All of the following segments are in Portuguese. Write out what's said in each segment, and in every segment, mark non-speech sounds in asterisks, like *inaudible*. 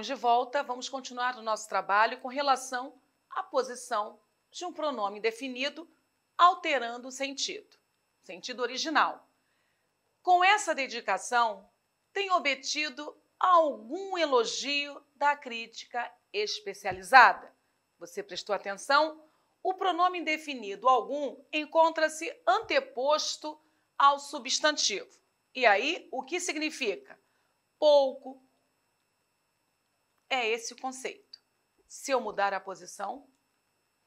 estamos de volta, vamos continuar o nosso trabalho com relação à posição de um pronome definido, alterando o sentido, sentido original. Com essa dedicação, tem obtido algum elogio da crítica especializada. Você prestou atenção? O pronome indefinido algum encontra-se anteposto ao substantivo. E aí, o que significa? Pouco, é esse o conceito. Se eu mudar a posição,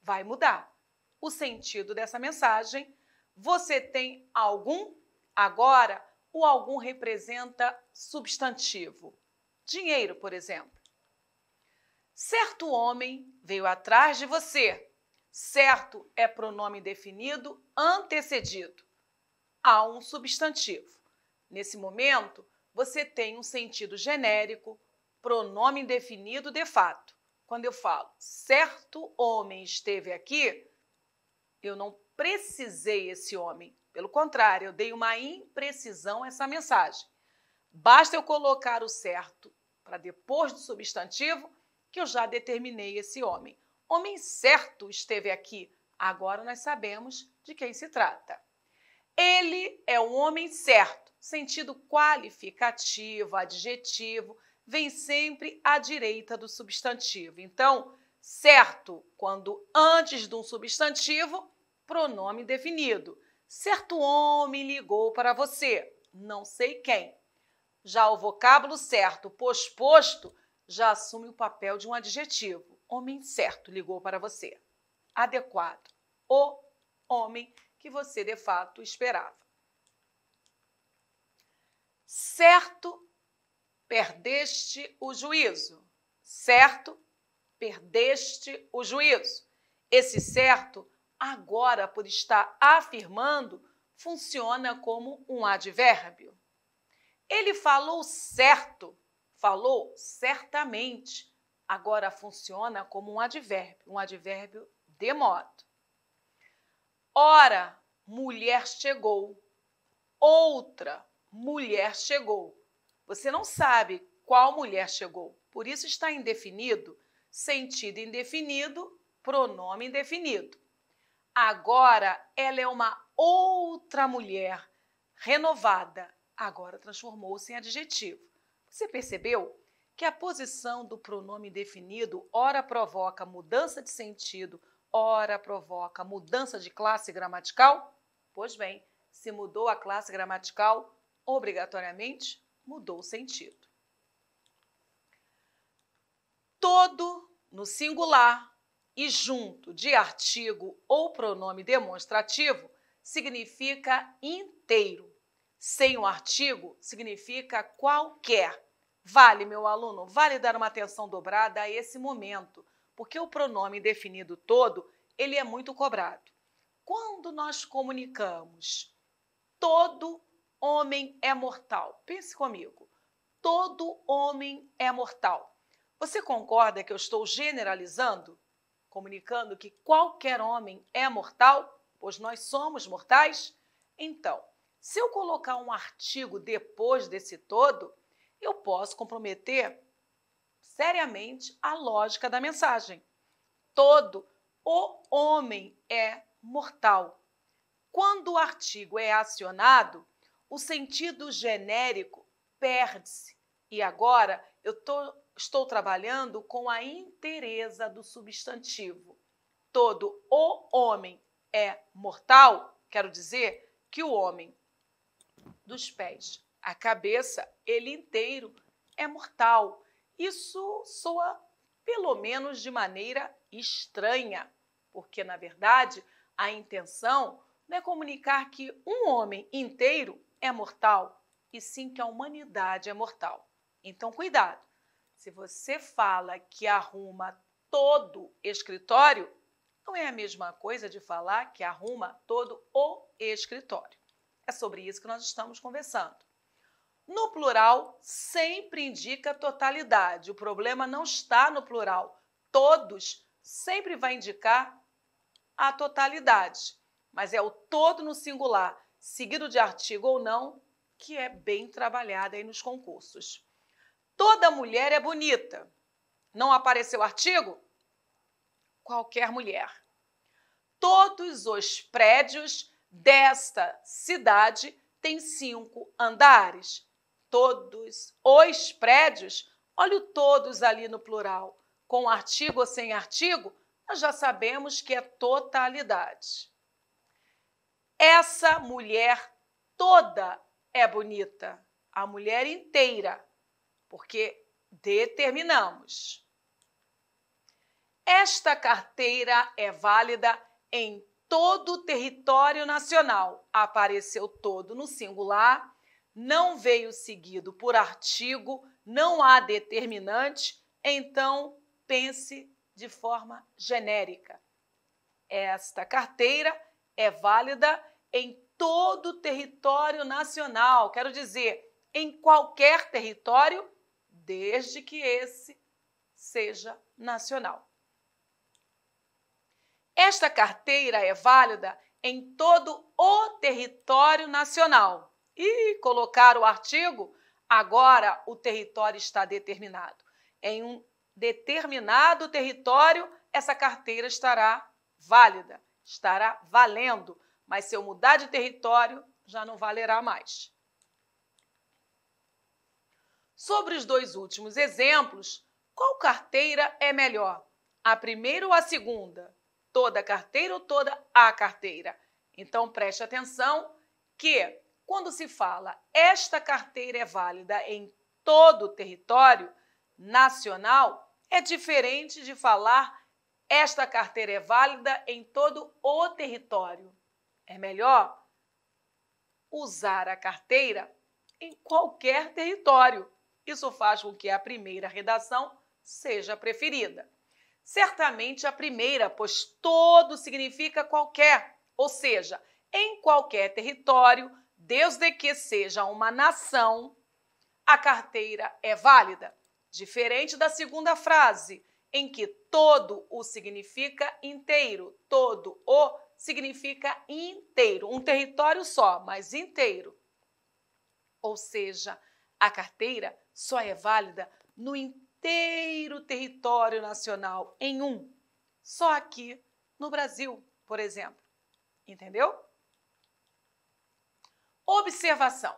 vai mudar o sentido dessa mensagem. Você tem algum? Agora, o algum representa substantivo. Dinheiro, por exemplo. Certo homem veio atrás de você. Certo é pronome definido antecedido a um substantivo. Nesse momento, você tem um sentido genérico pronome indefinido de fato. Quando eu falo certo homem esteve aqui, eu não precisei esse homem. Pelo contrário, eu dei uma imprecisão a essa mensagem. Basta eu colocar o certo para depois do substantivo que eu já determinei esse homem. Homem certo esteve aqui. Agora nós sabemos de quem se trata. Ele é o homem certo, sentido qualificativo, adjetivo, vem sempre à direita do substantivo. Então, certo quando antes de um substantivo, pronome definido. Certo homem ligou para você, não sei quem. Já o vocábulo certo posposto já assume o papel de um adjetivo. Homem certo ligou para você. Adequado. O homem que você de fato esperava. Certo perdeste o juízo, certo? Perdeste o juízo. Esse certo, agora por estar afirmando, funciona como um advérbio. Ele falou certo, falou certamente. Agora funciona como um advérbio, um advérbio de modo. Ora, mulher chegou. Outra mulher chegou. Você não sabe qual mulher chegou. Por isso está indefinido, sentido indefinido, pronome indefinido. Agora ela é uma outra mulher renovada. Agora transformou-se em adjetivo. Você percebeu que a posição do pronome indefinido ora provoca mudança de sentido, ora provoca mudança de classe gramatical? Pois bem, se mudou a classe gramatical, obrigatoriamente mudou o sentido. Todo no singular e junto de artigo ou pronome demonstrativo significa inteiro. Sem o artigo significa qualquer. Vale, meu aluno, vale dar uma atenção dobrada a esse momento, porque o pronome definido todo, ele é muito cobrado. Quando nós comunicamos todo homem é mortal. Pense comigo. Todo homem é mortal. Você concorda que eu estou generalizando? Comunicando que qualquer homem é mortal? Pois nós somos mortais? Então, se eu colocar um artigo depois desse todo, eu posso comprometer seriamente a lógica da mensagem. Todo o homem é mortal. Quando o artigo é acionado, o sentido genérico perde-se. E agora eu tô, estou trabalhando com a inteireza do substantivo. Todo o homem é mortal, quero dizer que o homem dos pés à cabeça, ele inteiro é mortal. Isso soa pelo menos de maneira estranha, porque na verdade a intenção não é comunicar que um homem inteiro é mortal, e sim que a humanidade é mortal. Então, cuidado! Se você fala que arruma todo escritório, não é a mesma coisa de falar que arruma todo o escritório. É sobre isso que nós estamos conversando. No plural, sempre indica totalidade. O problema não está no plural. Todos sempre vai indicar a totalidade, mas é o todo no singular seguido de artigo ou não, que é bem trabalhada aí nos concursos. Toda mulher é bonita. Não apareceu artigo? Qualquer mulher. Todos os prédios desta cidade têm cinco andares. Todos os prédios, olha o todos ali no plural. Com artigo ou sem artigo, nós já sabemos que é totalidade. Essa mulher toda é bonita, a mulher inteira, porque determinamos. Esta carteira é válida em todo o território nacional. Apareceu todo no singular, não veio seguido por artigo, não há determinante, então pense de forma genérica. Esta carteira é válida em todo o território nacional, quero dizer, em qualquer território, desde que esse seja nacional. Esta carteira é válida em todo o território nacional. E colocar o artigo, agora o território está determinado. Em um determinado território, essa carteira estará válida estará valendo, mas se eu mudar de território, já não valerá mais. Sobre os dois últimos exemplos, qual carteira é melhor? A primeira ou a segunda? Toda carteira ou toda a carteira? Então preste atenção que quando se fala esta carteira é válida em todo o território nacional, é diferente de falar esta carteira é válida em todo o território. É melhor usar a carteira em qualquer território. Isso faz com que a primeira redação seja preferida. Certamente a primeira, pois todo significa qualquer, ou seja, em qualquer território, desde que seja uma nação, a carteira é válida. Diferente da segunda frase, em que todo o significa inteiro, todo o significa inteiro, um território só, mas inteiro. Ou seja, a carteira só é válida no inteiro território nacional, em um, só aqui no Brasil, por exemplo. Entendeu? Observação.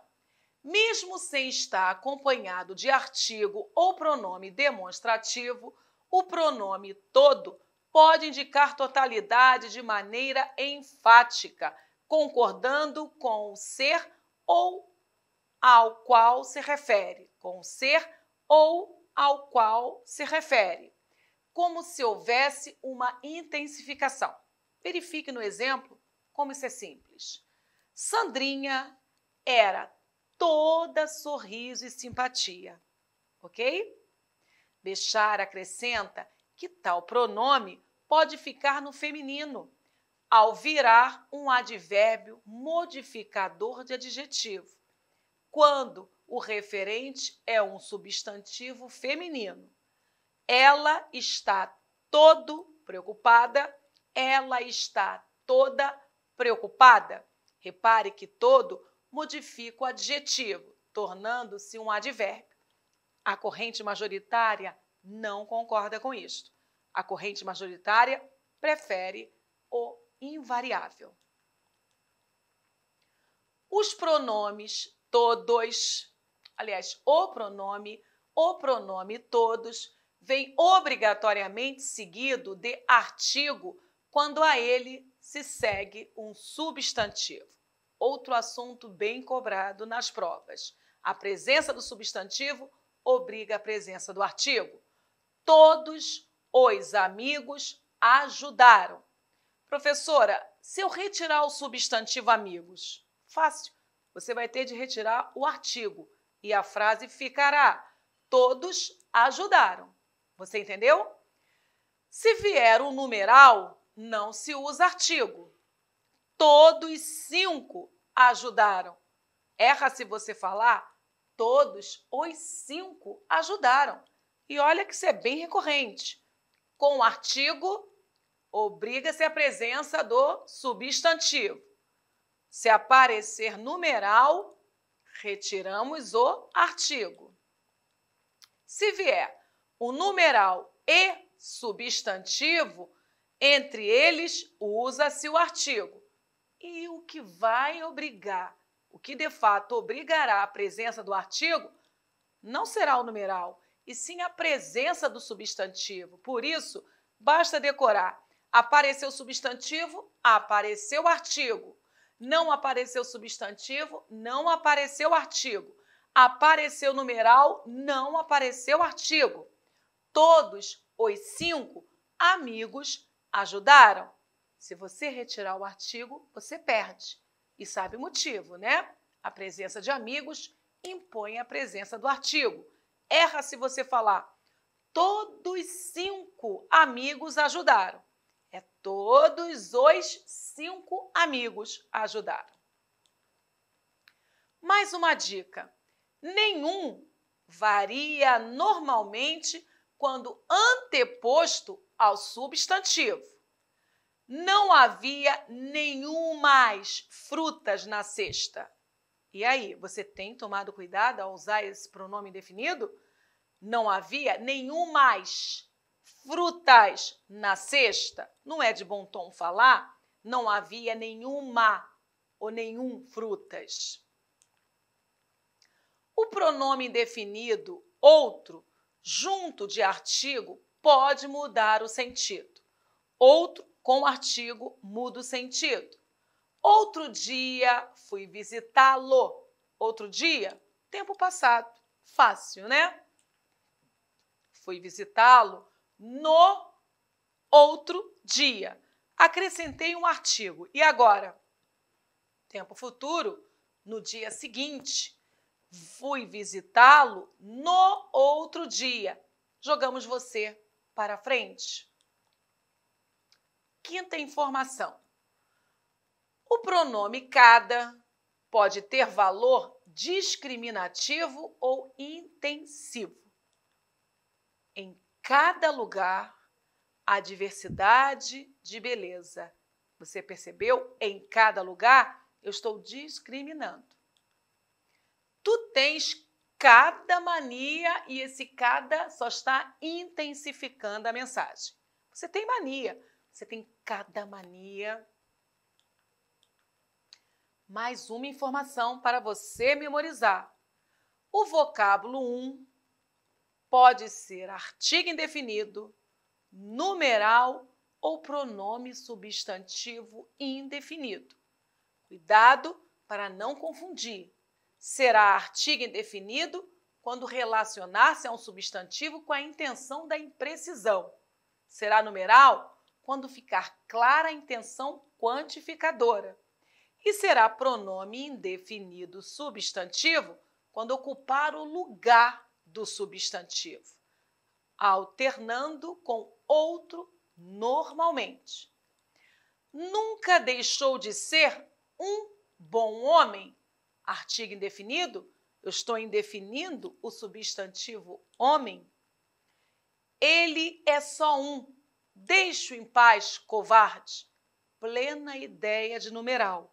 Mesmo sem estar acompanhado de artigo ou pronome demonstrativo, o pronome todo pode indicar totalidade de maneira enfática, concordando com o ser ou ao qual se refere, com o ser ou ao qual se refere, como se houvesse uma intensificação. Verifique no exemplo como isso é simples. Sandrinha era toda sorriso e simpatia, ok? Bechar acrescenta que tal pronome pode ficar no feminino ao virar um advérbio modificador de adjetivo, quando o referente é um substantivo feminino. Ela está todo preocupada, ela está toda preocupada. Repare que todo modifica o adjetivo, tornando-se um advérbio. A corrente majoritária não concorda com isto. A corrente majoritária prefere o invariável. Os pronomes todos, aliás, o pronome, o pronome todos, vem obrigatoriamente seguido de artigo quando a ele se segue um substantivo. Outro assunto bem cobrado nas provas. A presença do substantivo obriga a presença do artigo. Todos os amigos ajudaram. Professora, se eu retirar o substantivo amigos, fácil, você vai ter de retirar o artigo e a frase ficará: todos ajudaram. Você entendeu? Se vier o um numeral, não se usa artigo. Todos cinco ajudaram. Erra se você falar Todos os cinco ajudaram. E olha que isso é bem recorrente. Com o artigo, obriga-se a presença do substantivo. Se aparecer numeral, retiramos o artigo. Se vier o numeral e substantivo, entre eles usa-se o artigo. E o que vai obrigar o que de fato obrigará a presença do artigo, não será o numeral, e sim a presença do substantivo. Por isso, basta decorar. Apareceu substantivo, apareceu artigo. Não apareceu substantivo, não apareceu artigo. Apareceu numeral, não apareceu artigo. Todos os cinco amigos ajudaram. Se você retirar o artigo, você perde. E sabe o motivo, né? A presença de amigos impõe a presença do artigo. Erra se você falar todos cinco amigos ajudaram. É todos os cinco amigos ajudaram. Mais uma dica: nenhum varia normalmente quando anteposto ao substantivo não havia nenhumas frutas na cesta. E aí, você tem tomado cuidado ao usar esse pronome indefinido? Não havia nenhumas frutas na cesta. Não é de bom tom falar não havia nenhuma ou nenhum frutas. O pronome indefinido outro, junto de artigo, pode mudar o sentido. Outro com o artigo muda o sentido. Outro dia fui visitá-lo. Outro dia, tempo passado. Fácil, né? Fui visitá-lo no outro dia. Acrescentei um artigo. E agora? Tempo futuro, no dia seguinte. Fui visitá-lo no outro dia. Jogamos você para frente quinta informação. O pronome cada pode ter valor discriminativo ou intensivo. Em cada lugar há diversidade de beleza. Você percebeu? Em cada lugar eu estou discriminando. Tu tens cada mania e esse cada só está intensificando a mensagem. Você tem mania. Você tem cada mania. Mais uma informação para você memorizar. O vocábulo 1 um pode ser artigo indefinido, numeral ou pronome substantivo indefinido. Cuidado para não confundir. Será artigo indefinido quando relacionar-se a um substantivo com a intenção da imprecisão. Será numeral quando ficar clara a intenção quantificadora. E será pronome indefinido substantivo quando ocupar o lugar do substantivo, alternando com outro normalmente. Nunca deixou de ser um bom homem. Artigo indefinido, eu estou indefinindo o substantivo homem. Ele é só um, Deixo em paz, covarde. Plena ideia de numeral.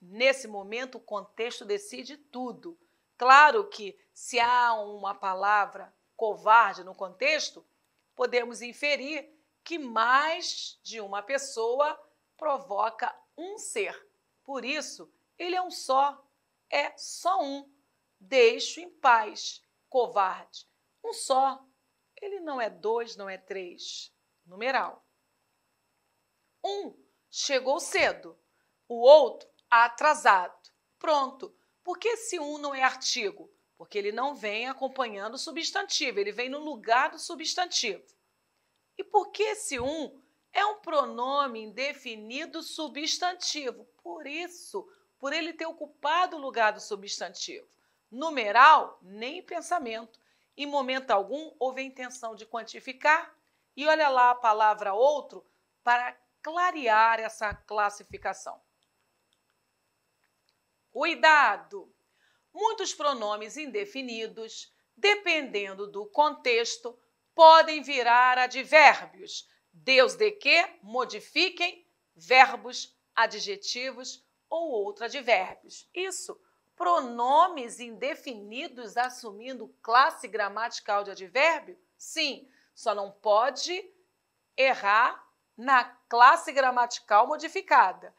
Nesse momento, o contexto decide tudo. Claro que, se há uma palavra covarde no contexto, podemos inferir que mais de uma pessoa provoca um ser. Por isso, ele é um só, é só um. Deixo em paz, covarde. Um só. Ele não é dois, não é três numeral. Um chegou cedo, o outro atrasado. Pronto. Por que esse um não é artigo? Porque ele não vem acompanhando o substantivo, ele vem no lugar do substantivo. E por que esse um é um pronome indefinido substantivo? Por isso, por ele ter ocupado o lugar do substantivo. Numeral, nem pensamento. Em momento algum, houve a intenção de quantificar e olha lá a palavra outro para clarear essa classificação. Cuidado! Muitos pronomes indefinidos, dependendo do contexto, podem virar advérbios, Deus de que modifiquem verbos, adjetivos ou outros advérbios. Isso, pronomes indefinidos assumindo classe gramatical de advérbio? Sim, só não pode errar na classe gramatical modificada.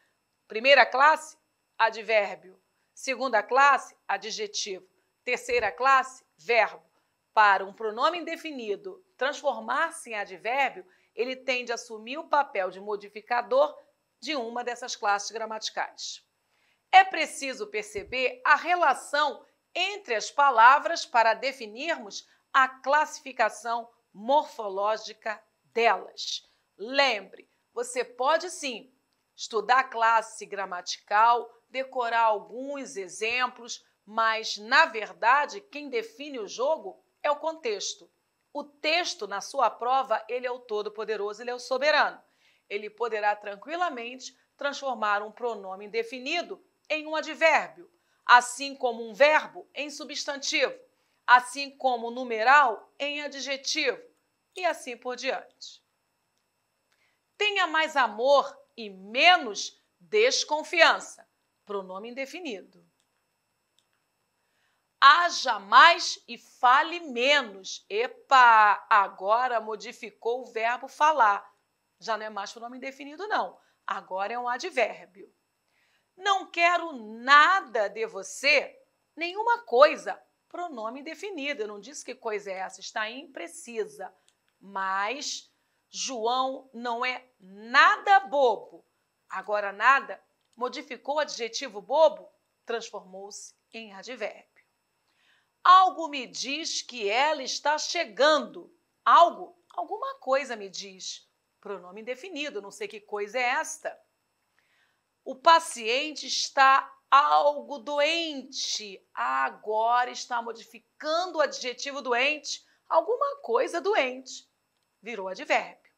Primeira classe, advérbio. Segunda classe, adjetivo. Terceira classe, verbo. Para um pronome indefinido transformar-se em advérbio, ele tende a assumir o papel de modificador de uma dessas classes gramaticais. É preciso perceber a relação entre as palavras para definirmos a classificação morfológica delas. Lembre, você pode sim estudar classe gramatical, decorar alguns exemplos, mas na verdade quem define o jogo é o contexto. O texto na sua prova, ele é o todo-poderoso, ele é o soberano. Ele poderá tranquilamente transformar um pronome indefinido em um advérbio, assim como um verbo em substantivo assim como numeral em adjetivo e assim por diante. Tenha mais amor e menos desconfiança, pronome indefinido. Haja mais e fale menos. Epa, agora modificou o verbo falar. Já não é mais pronome indefinido, não. Agora é um advérbio. Não quero nada de você, nenhuma coisa pronome definido. Eu não disse que coisa é essa, está imprecisa. Mas João não é nada bobo. Agora, nada modificou o adjetivo bobo, transformou-se em advérbio. Algo me diz que ela está chegando. Algo, alguma coisa me diz. Pronome indefinido, não sei que coisa é esta. O paciente está algo doente. Agora está modificando o adjetivo doente, alguma coisa doente. Virou advérbio.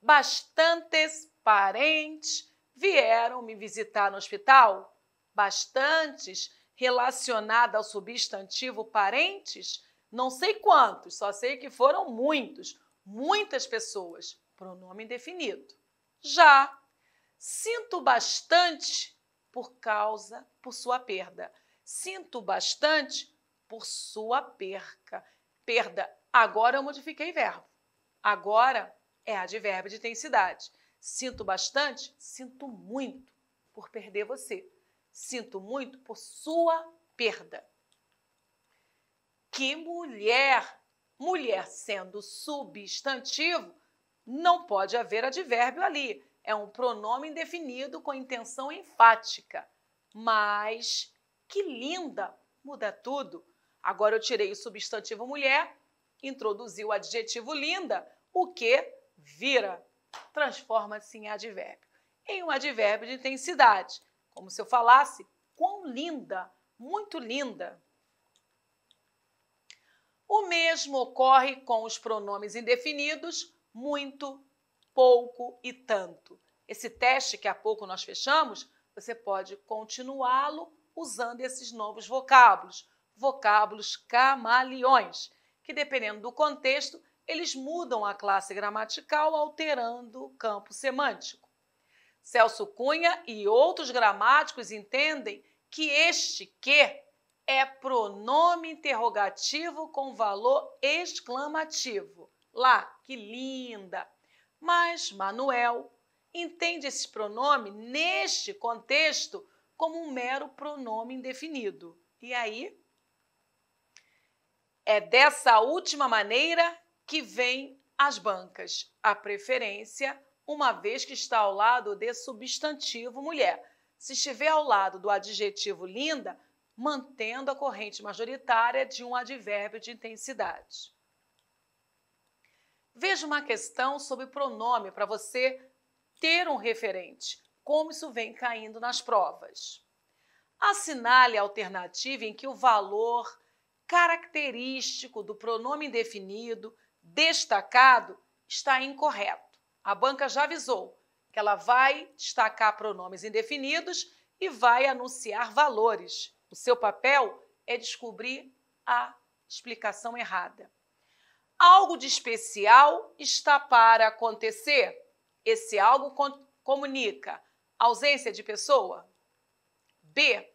Bastantes parentes vieram me visitar no hospital. Bastantes relacionada ao substantivo parentes, não sei quantos, só sei que foram muitos, muitas pessoas, pronome indefinido. Já sinto bastante por causa, por sua perda. Sinto bastante por sua perca. Perda. Agora eu modifiquei verbo. Agora é advérbio de intensidade. Sinto bastante, sinto muito por perder você. Sinto muito por sua perda. Que mulher! Mulher sendo substantivo, não pode haver advérbio ali. É um pronome indefinido com intenção enfática. Mas, que linda! Muda tudo. Agora eu tirei o substantivo mulher, introduzi o adjetivo linda, o que vira, transforma-se em advérbio. Em um advérbio de intensidade, como se eu falasse quão linda, muito linda. O mesmo ocorre com os pronomes indefinidos muito, pouco e tanto. Esse teste que há pouco nós fechamos, você pode continuá-lo usando esses novos vocábulos, vocábulos camaleões, que dependendo do contexto, eles mudam a classe gramatical alterando o campo semântico. Celso Cunha e outros gramáticos entendem que este que é pronome interrogativo com valor exclamativo. Lá, que linda, mas Manuel entende esse pronome neste contexto como um mero pronome indefinido. E aí é dessa última maneira que vem as bancas, a preferência, uma vez que está ao lado de substantivo mulher. Se estiver ao lado do adjetivo linda, mantendo a corrente majoritária de um advérbio de intensidade. Veja uma questão sobre pronome para você ter um referente, como isso vem caindo nas provas. Assinale a alternativa em que o valor característico do pronome indefinido destacado está incorreto. A banca já avisou que ela vai destacar pronomes indefinidos e vai anunciar valores. O seu papel é descobrir a explicação errada algo de especial está para acontecer. Esse algo comunica ausência de pessoa. B.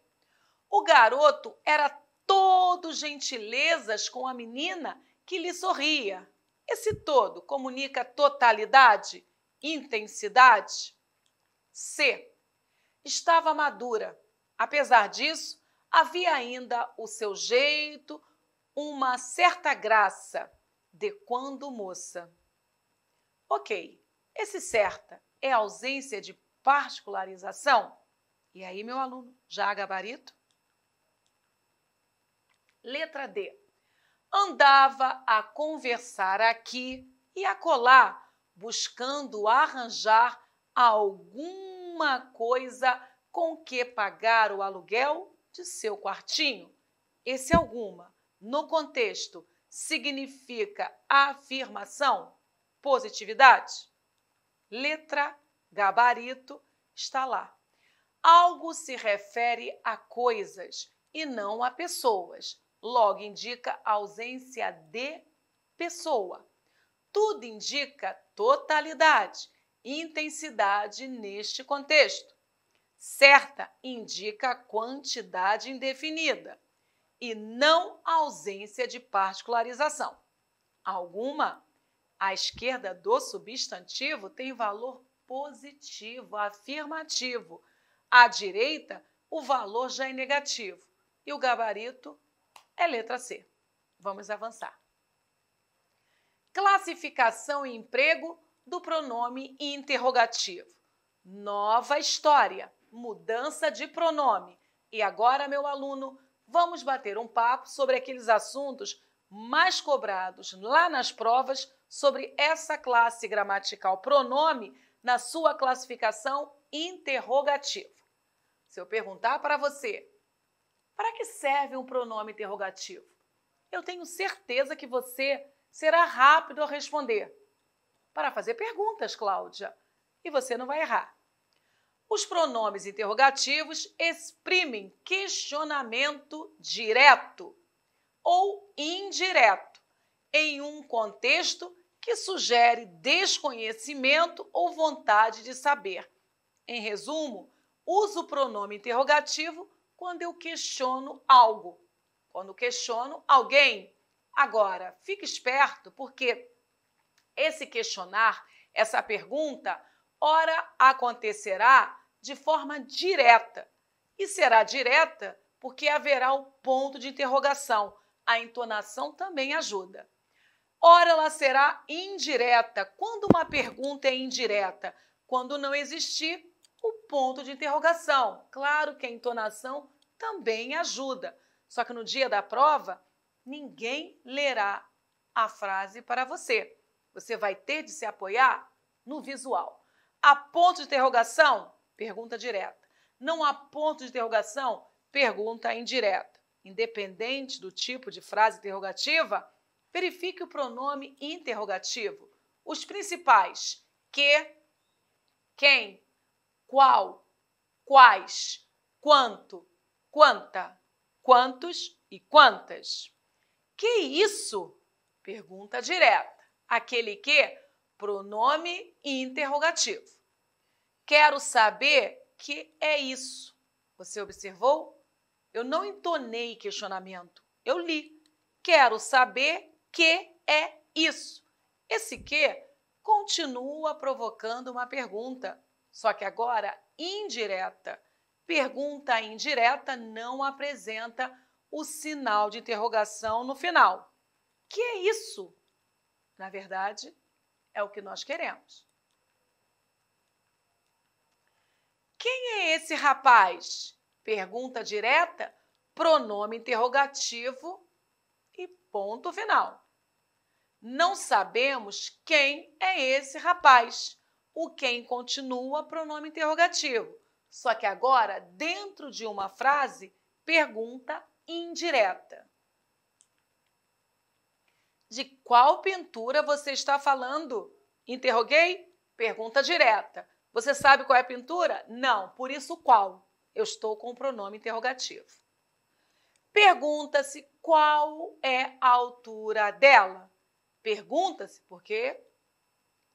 O garoto era todo gentilezas com a menina que lhe sorria. Esse todo comunica totalidade, intensidade. C. Estava madura. Apesar disso, havia ainda o seu jeito, uma certa graça de quando moça. Ok, esse certa é ausência de particularização? E aí, meu aluno, já gabarito? Letra D. Andava a conversar aqui e acolá, buscando arranjar alguma coisa com que pagar o aluguel de seu quartinho. Esse alguma, no contexto, significa afirmação, positividade? Letra gabarito está lá. Algo se refere a coisas e não a pessoas. Logo indica ausência de pessoa. Tudo indica totalidade, intensidade neste contexto. Certa indica quantidade indefinida e não ausência de particularização. Alguma, a esquerda do substantivo tem valor positivo, afirmativo. À direita, o valor já é negativo. E o gabarito é letra C. Vamos avançar. Classificação e emprego do pronome interrogativo. Nova história, mudança de pronome. E agora, meu aluno, vamos bater um papo sobre aqueles assuntos mais cobrados lá nas provas sobre essa classe gramatical pronome na sua classificação interrogativa. Se eu perguntar para você, para que serve um pronome interrogativo? Eu tenho certeza que você será rápido a responder. Para fazer perguntas, Cláudia. E você não vai errar. Os pronomes interrogativos exprimem questionamento direto ou indireto em um contexto que sugere desconhecimento ou vontade de saber. Em resumo, uso o pronome interrogativo quando eu questiono algo, quando questiono alguém. Agora, fique esperto porque esse questionar, essa pergunta, ora acontecerá de forma direta. E será direta porque haverá o ponto de interrogação. A entonação também ajuda. Ora, ela será indireta. Quando uma pergunta é indireta? Quando não existir o ponto de interrogação. Claro que a entonação também ajuda. Só que no dia da prova, ninguém lerá a frase para você. Você vai ter de se apoiar no visual. Há ponto de interrogação? Pergunta direta. Não há ponto de interrogação? Pergunta indireta. Independente do tipo de frase interrogativa, verifique o pronome interrogativo. Os principais: que, quem, qual, quais, quanto, quanta, quantos e quantas. Que isso? Pergunta direta. Aquele que pronome interrogativo. Quero saber que é isso. Você observou? Eu não entonei questionamento. Eu li. Quero saber que é isso. Esse que continua provocando uma pergunta, só que agora indireta. Pergunta indireta não apresenta o sinal de interrogação no final. Que é isso? Na verdade, é o que nós queremos. Quem é esse rapaz? Pergunta direta, pronome interrogativo e ponto final. Não sabemos quem é esse rapaz. O quem continua, pronome interrogativo. Só que agora, dentro de uma frase, pergunta indireta. De qual pintura você está falando? Interroguei? Pergunta direta. Você sabe qual é a pintura? Não, por isso qual? Eu estou com o pronome interrogativo. Pergunta-se qual é a altura dela. Pergunta-se porque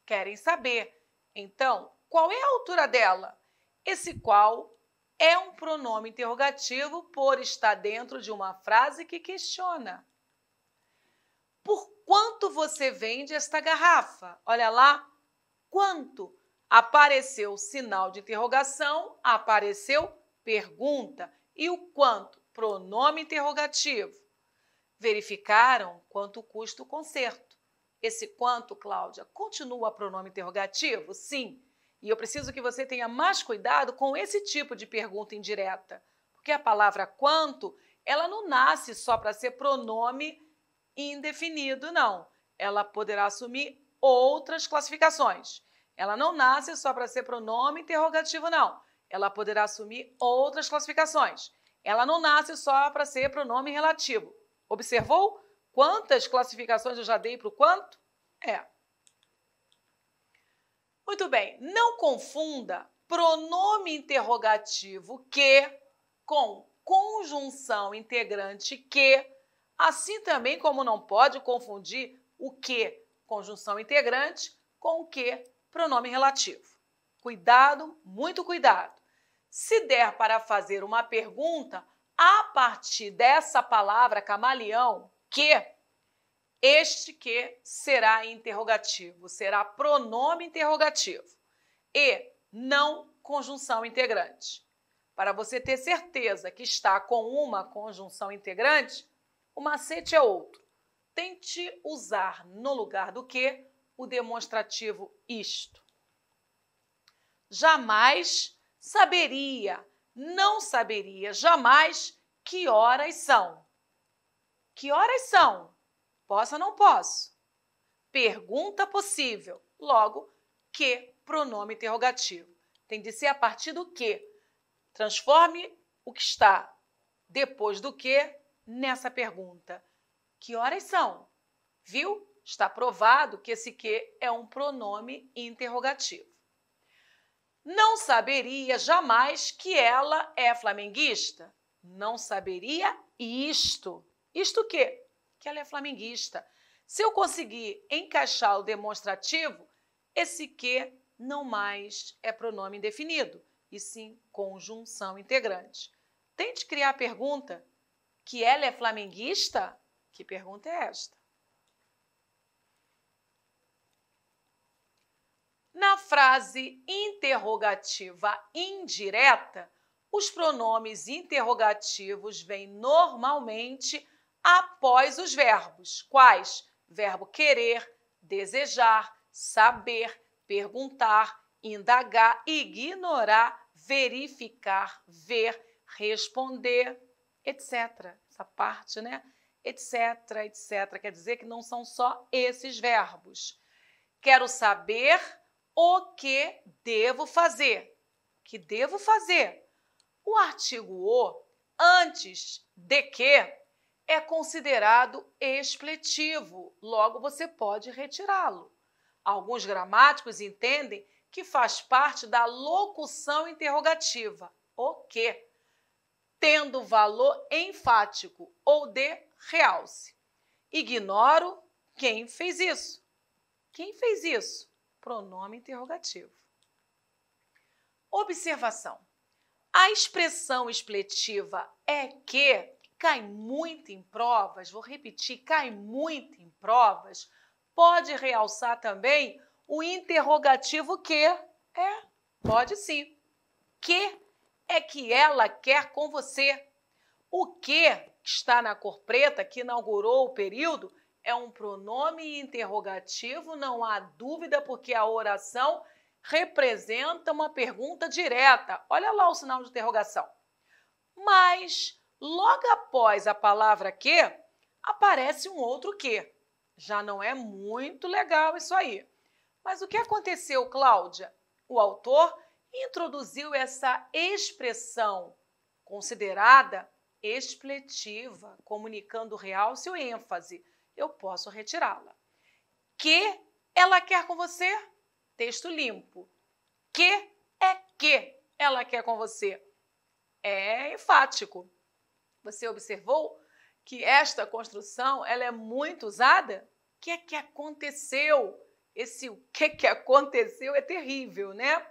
querem saber. Então, qual é a altura dela? Esse qual é um pronome interrogativo por estar dentro de uma frase que questiona. Por quanto você vende esta garrafa? Olha lá, quanto? Apareceu sinal de interrogação, apareceu pergunta. E o quanto? Pronome interrogativo. Verificaram quanto custa o conserto. Esse quanto, Cláudia, continua pronome interrogativo? Sim. E eu preciso que você tenha mais cuidado com esse tipo de pergunta indireta, porque a palavra quanto, ela não nasce só para ser pronome indefinido, não. Ela poderá assumir outras classificações. Ela não nasce só para ser pronome interrogativo, não. Ela poderá assumir outras classificações. Ela não nasce só para ser pronome relativo. Observou quantas classificações eu já dei para o quanto? É. Muito bem, não confunda pronome interrogativo que com conjunção integrante que Assim também como não pode confundir o que, conjunção integrante, com o que, pronome relativo. Cuidado, muito cuidado. Se der para fazer uma pergunta a partir dessa palavra camaleão, que, este que será interrogativo, será pronome interrogativo e não conjunção integrante. Para você ter certeza que está com uma conjunção integrante, o macete é outro. Tente usar no lugar do que o demonstrativo isto. Jamais saberia, não saberia jamais que horas são. Que horas são? Posso ou não posso? Pergunta possível. Logo, que pronome interrogativo. Tem de ser a partir do que. Transforme o que está depois do que nessa pergunta. Que horas são? Viu? Está provado que esse que é um pronome interrogativo. Não saberia jamais que ela é flamenguista. Não saberia isto. Isto o quê? Que ela é flamenguista. Se eu conseguir encaixar o demonstrativo, esse que não mais é pronome indefinido, e sim conjunção integrante. Tente criar a pergunta que ela é flamenguista? Que pergunta é esta? Na frase interrogativa indireta, os pronomes interrogativos vêm normalmente após os verbos, quais? Verbo querer, desejar, saber, perguntar, indagar, ignorar, verificar, ver, responder etc. Essa parte, né? Etc, etc. Quer dizer que não são só esses verbos. Quero saber o que devo fazer. Que devo fazer. O artigo o, antes de que, é considerado expletivo, logo você pode retirá-lo. Alguns gramáticos entendem que faz parte da locução interrogativa, o que tendo valor enfático ou de realce. Ignoro quem fez isso. Quem fez isso? Pronome interrogativo. Observação. A expressão expletiva é que cai muito em provas, vou repetir, cai muito em provas, pode realçar também o interrogativo que. É, pode sim. Que é que ela quer com você. O que está na cor preta, que inaugurou o período, é um pronome interrogativo, não há dúvida, porque a oração representa uma pergunta direta. Olha lá o sinal de interrogação. Mas, logo após a palavra que, aparece um outro que. Já não é muito legal isso aí. Mas o que aconteceu, Cláudia? O autor introduziu essa expressão considerada expletiva, comunicando realce ou ênfase. Eu posso retirá-la. Que ela quer com você? Texto limpo. Que é que ela quer com você? É enfático. Você observou que esta construção ela é muito usada? O que é que aconteceu? Esse o que é que aconteceu é terrível, né?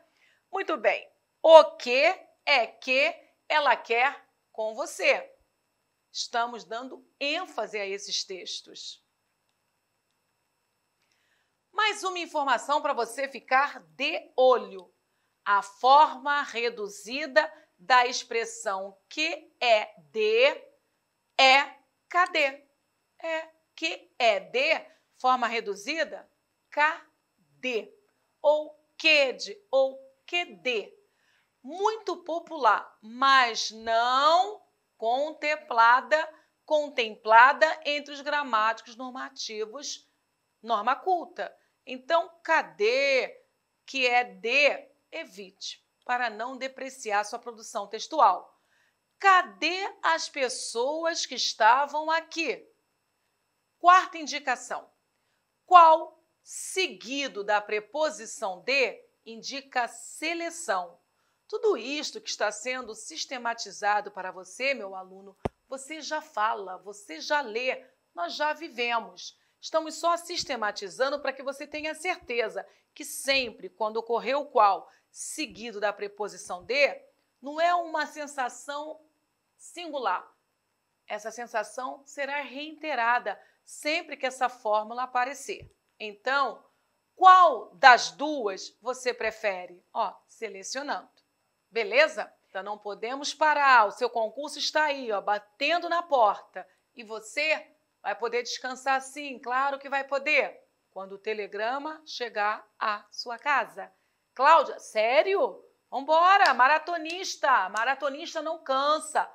Muito bem. O que é que ela quer com você? Estamos dando ênfase a esses textos. Mais uma informação para você ficar de olho: a forma reduzida da expressão que é de é cadê? É que é de forma reduzida, cadê? Ou que de ou QD. Muito popular, mas não contemplada, contemplada entre os gramáticos normativos norma culta. Então, cadê que é de, evite, para não depreciar sua produção textual. Cadê as pessoas que estavam aqui? Quarta indicação. Qual, seguido da preposição de, indica seleção. Tudo isto que está sendo sistematizado para você, meu aluno, você já fala, você já lê, nós já vivemos. Estamos só sistematizando para que você tenha certeza que sempre, quando ocorrer o qual seguido da preposição de, não é uma sensação singular. Essa sensação será reiterada sempre que essa fórmula aparecer. Então, qual das duas você prefere? Ó, selecionando. Beleza? Então não podemos parar. O seu concurso está aí, ó, batendo na porta. E você vai poder descansar sim, claro que vai poder. Quando o telegrama chegar à sua casa. Cláudia, sério? Vambora, maratonista. Maratonista não cansa.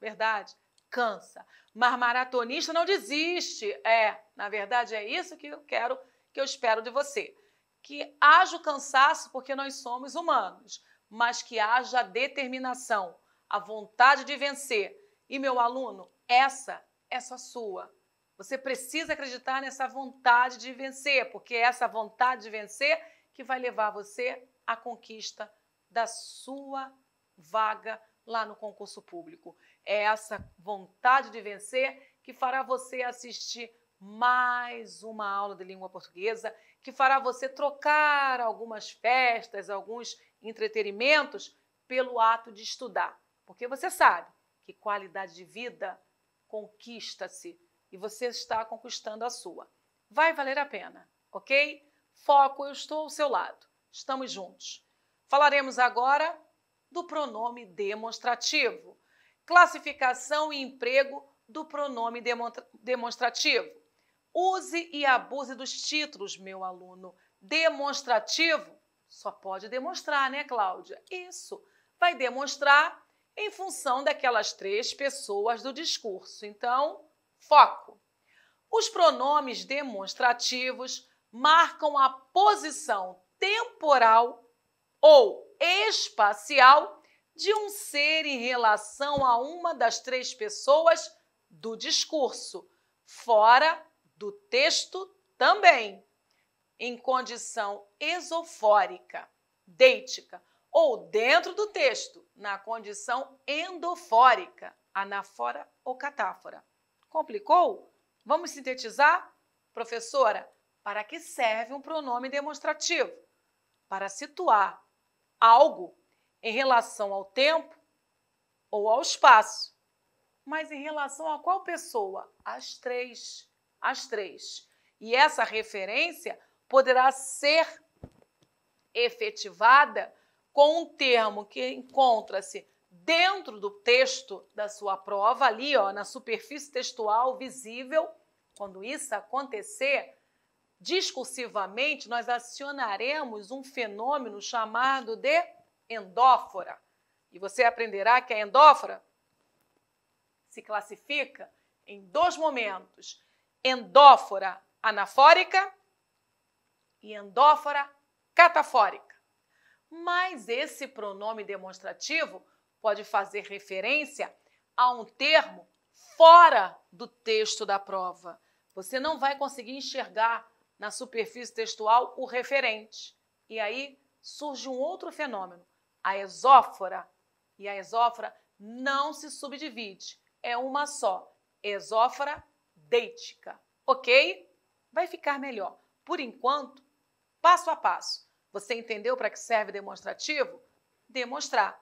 Verdade? Cansa. Mas maratonista não desiste. É, na verdade é isso que eu quero que eu espero de você. Que haja o cansaço, porque nós somos humanos, mas que haja a determinação, a vontade de vencer. E, meu aluno, essa é só sua. Você precisa acreditar nessa vontade de vencer, porque é essa vontade de vencer que vai levar você à conquista da sua vaga lá no concurso público. É essa vontade de vencer que fará você assistir mais uma aula de língua portuguesa que fará você trocar algumas festas, alguns entretenimentos pelo ato de estudar. Porque você sabe que qualidade de vida conquista-se e você está conquistando a sua. Vai valer a pena, ok? Foco, eu estou ao seu lado. Estamos juntos. Falaremos agora do pronome demonstrativo. Classificação e emprego do pronome demonstrativo. Use e abuse dos títulos, meu aluno. Demonstrativo? Só pode demonstrar, né, Cláudia? Isso. Vai demonstrar em função daquelas três pessoas do discurso. Então, foco. Os pronomes demonstrativos marcam a posição temporal ou espacial de um ser em relação a uma das três pessoas do discurso, fora do texto também, em condição esofórica, deítica, ou dentro do texto, na condição endofórica, anáfora ou catáfora. Complicou? Vamos sintetizar? Professora, para que serve um pronome demonstrativo? Para situar algo em relação ao tempo ou ao espaço. Mas em relação a qual pessoa? As três as três. E essa referência poderá ser efetivada com um termo que encontra-se dentro do texto da sua prova, ali ó, na superfície textual visível. Quando isso acontecer, discursivamente nós acionaremos um fenômeno chamado de endófora. E você aprenderá que a endófora se classifica em dois momentos: endófora anafórica e endófora catafórica. Mas esse pronome demonstrativo pode fazer referência a um termo fora do texto da prova. Você não vai conseguir enxergar na superfície textual o referente. E aí surge um outro fenômeno, a exófora. E a exófora não se subdivide, é uma só, exófora idêntica, ok? Vai ficar melhor. Por enquanto, passo a passo. Você entendeu para que serve demonstrativo? Demonstrar.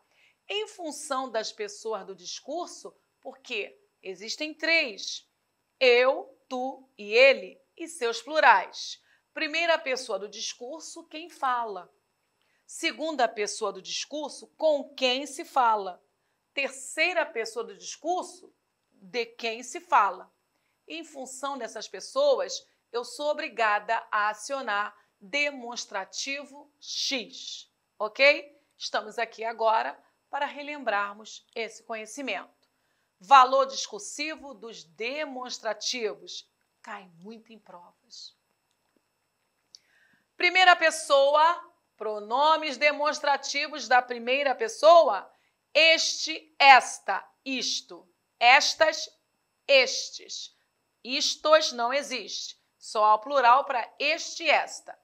Em função das pessoas do discurso, porque existem três: eu, tu e ele, e seus plurais. Primeira pessoa do discurso, quem fala. Segunda pessoa do discurso, com quem se fala. Terceira pessoa do discurso, de quem se fala. Em função dessas pessoas, eu sou obrigada a acionar demonstrativo X, ok? Estamos aqui agora para relembrarmos esse conhecimento. Valor discursivo dos demonstrativos cai muito em provas. Primeira pessoa, pronomes demonstrativos da primeira pessoa, este, esta, isto, estas, estes. Istos não existe, só ao plural para este, esta.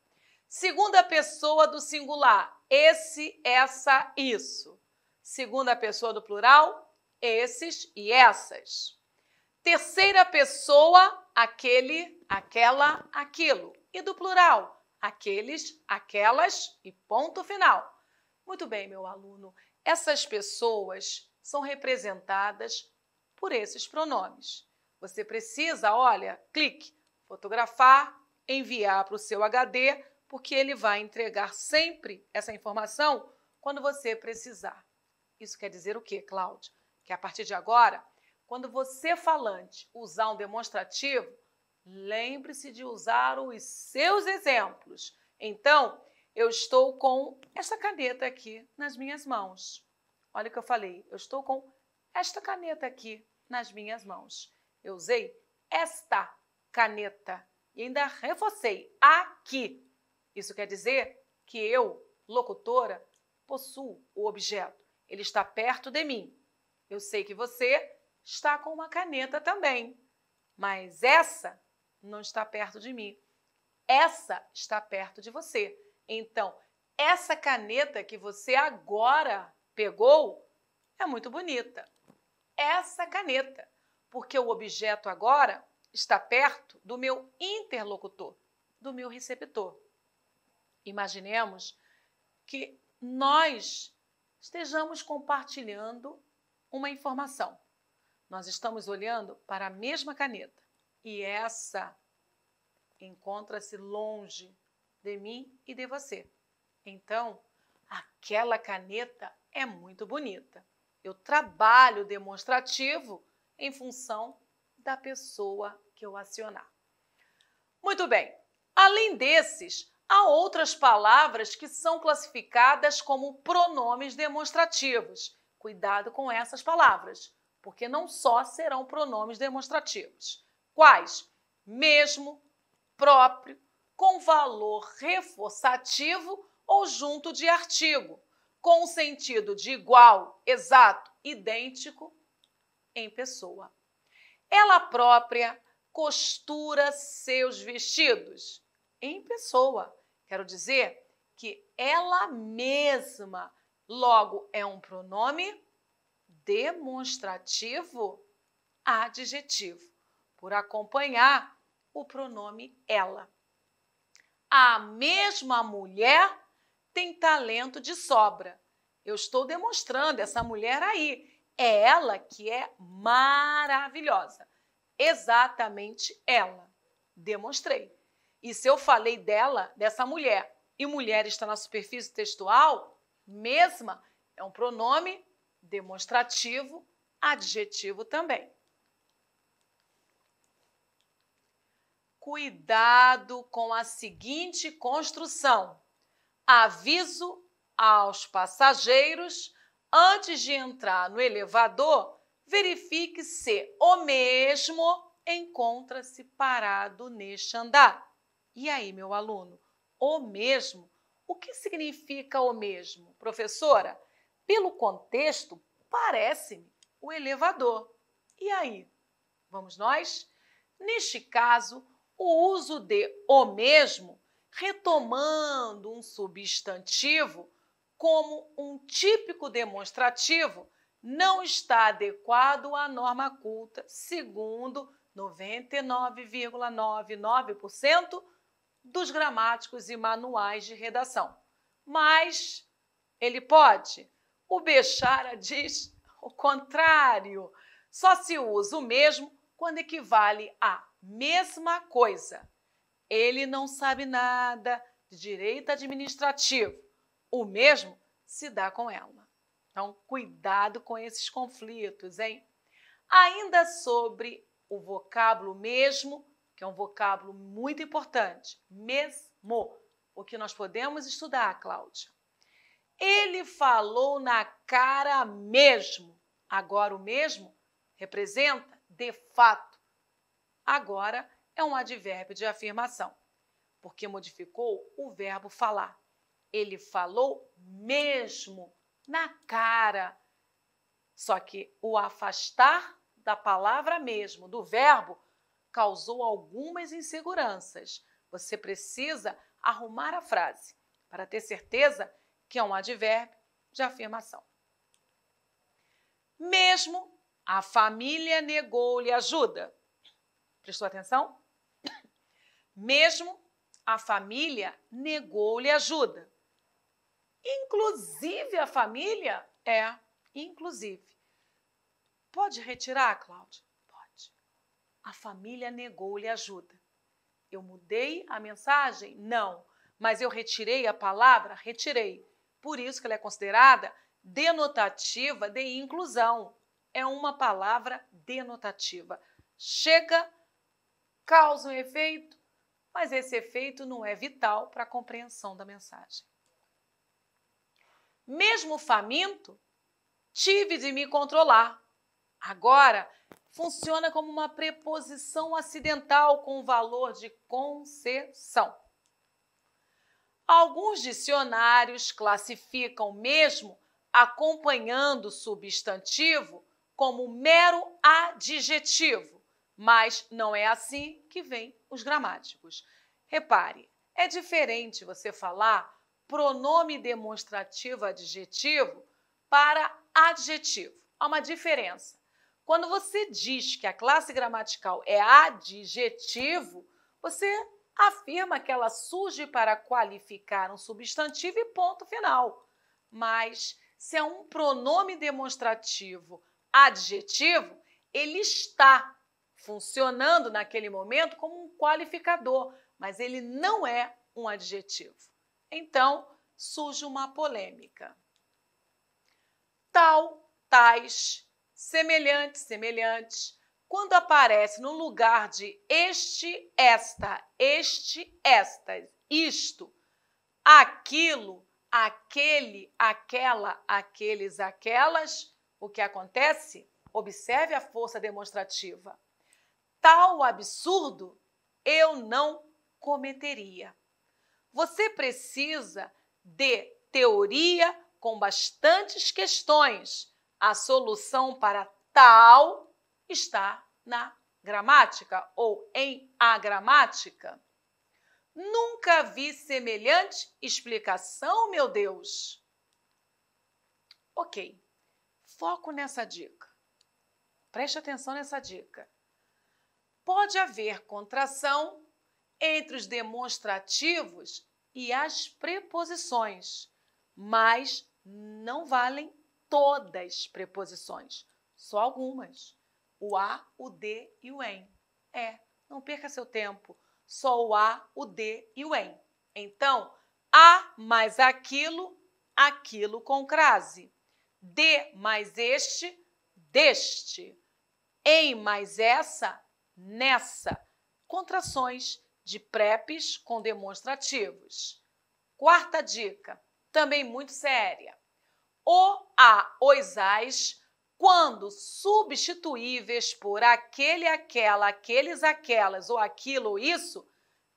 Segunda pessoa do singular, esse, essa, isso. Segunda pessoa do plural, esses e essas. Terceira pessoa, aquele, aquela, aquilo. E do plural, aqueles, aquelas e ponto final. Muito bem, meu aluno, essas pessoas são representadas por esses pronomes. Você precisa, olha, clique, fotografar, enviar para o seu HD, porque ele vai entregar sempre essa informação quando você precisar. Isso quer dizer o quê, Cláudio? Que a partir de agora, quando você falante usar um demonstrativo, lembre-se de usar os seus exemplos. Então, eu estou com esta caneta aqui nas minhas mãos. Olha o que eu falei, eu estou com esta caneta aqui nas minhas mãos eu usei esta caneta e ainda reforcei aqui. Isso quer dizer que eu, locutora, possuo o objeto. Ele está perto de mim. Eu sei que você está com uma caneta também, mas essa não está perto de mim. Essa está perto de você. Então, essa caneta que você agora pegou é muito bonita. Essa caneta porque o objeto agora está perto do meu interlocutor, do meu receptor. Imaginemos que nós estejamos compartilhando uma informação. Nós estamos olhando para a mesma caneta e essa encontra-se longe de mim e de você. Então, aquela caneta é muito bonita. Eu trabalho demonstrativo em função da pessoa que eu acionar. Muito bem, além desses, há outras palavras que são classificadas como pronomes demonstrativos. Cuidado com essas palavras, porque não só serão pronomes demonstrativos. Quais? Mesmo, próprio, com valor reforçativo ou junto de artigo, com sentido de igual, exato, idêntico em pessoa. Ela própria costura seus vestidos em pessoa. Quero dizer que ela mesma, logo, é um pronome demonstrativo adjetivo, por acompanhar o pronome ela. A mesma mulher tem talento de sobra. Eu estou demonstrando essa mulher aí. É ela que é maravilhosa. Exatamente ela. Demonstrei. E se eu falei dela, dessa mulher, e mulher está na superfície textual, mesma, é um pronome demonstrativo, adjetivo também. Cuidado com a seguinte construção: aviso aos passageiros Antes de entrar no elevador, verifique se o mesmo encontra-se parado neste andar. E aí, meu aluno, o mesmo? O que significa o mesmo? Professora, pelo contexto, parece-me o elevador. E aí? Vamos nós? Neste caso, o uso de o mesmo, retomando um substantivo, como um típico demonstrativo, não está adequado à norma culta, segundo 99,99% dos gramáticos e manuais de redação. Mas ele pode? O Bechara diz o contrário. Só se usa o mesmo quando equivale à mesma coisa. Ele não sabe nada de direito administrativo o mesmo se dá com ela. Então, cuidado com esses conflitos, hein? Ainda sobre o vocábulo mesmo, que é um vocábulo muito importante, mesmo, o que nós podemos estudar, Cláudia. Ele falou na cara mesmo. Agora, o mesmo representa de fato. Agora é um advérbio de afirmação, porque modificou o verbo falar. Ele falou mesmo na cara. Só que o afastar da palavra mesmo, do verbo, causou algumas inseguranças. Você precisa arrumar a frase para ter certeza que é um advérbio de afirmação. Mesmo a família negou-lhe ajuda. Prestou atenção? *coughs* Mesmo a família negou-lhe ajuda inclusive a família? É, inclusive. Pode retirar, Cláudia? Pode. A família negou-lhe ajuda. Eu mudei a mensagem? Não. Mas eu retirei a palavra? Retirei. Por isso que ela é considerada denotativa de inclusão. É uma palavra denotativa. Chega, causa um efeito, mas esse efeito não é vital para a compreensão da mensagem mesmo faminto, tive de me controlar. Agora, funciona como uma preposição acidental com valor de concessão. Alguns dicionários classificam mesmo acompanhando o substantivo como mero adjetivo, mas não é assim que vêm os gramáticos. Repare, é diferente você falar pronome demonstrativo adjetivo para adjetivo. Há uma diferença. Quando você diz que a classe gramatical é adjetivo, você afirma que ela surge para qualificar um substantivo e ponto final. Mas se é um pronome demonstrativo adjetivo, ele está funcionando naquele momento como um qualificador, mas ele não é um adjetivo. Então, surge uma polêmica. Tal, tais, semelhante, semelhantes, quando aparece no lugar de este, esta, este, estas, isto, aquilo, aquele, aquela, aqueles, aquelas, o que acontece? Observe a força demonstrativa. Tal absurdo eu não cometeria. Você precisa de teoria com bastantes questões. A solução para tal está na gramática ou em a gramática. Nunca vi semelhante explicação, meu Deus. Ok, foco nessa dica. Preste atenção nessa dica. Pode haver contração entre os demonstrativos e as preposições, mas não valem todas preposições, só algumas. O a, o d e o em. É, não perca seu tempo. Só o a, o d e o em. Então, a mais aquilo, aquilo com crase. D mais este, deste. Em mais essa, nessa. Contrações de PrEPs com demonstrativos. Quarta dica, também muito séria. O a oisais quando substituíveis por aquele, aquela, aqueles, aquelas ou aquilo ou isso,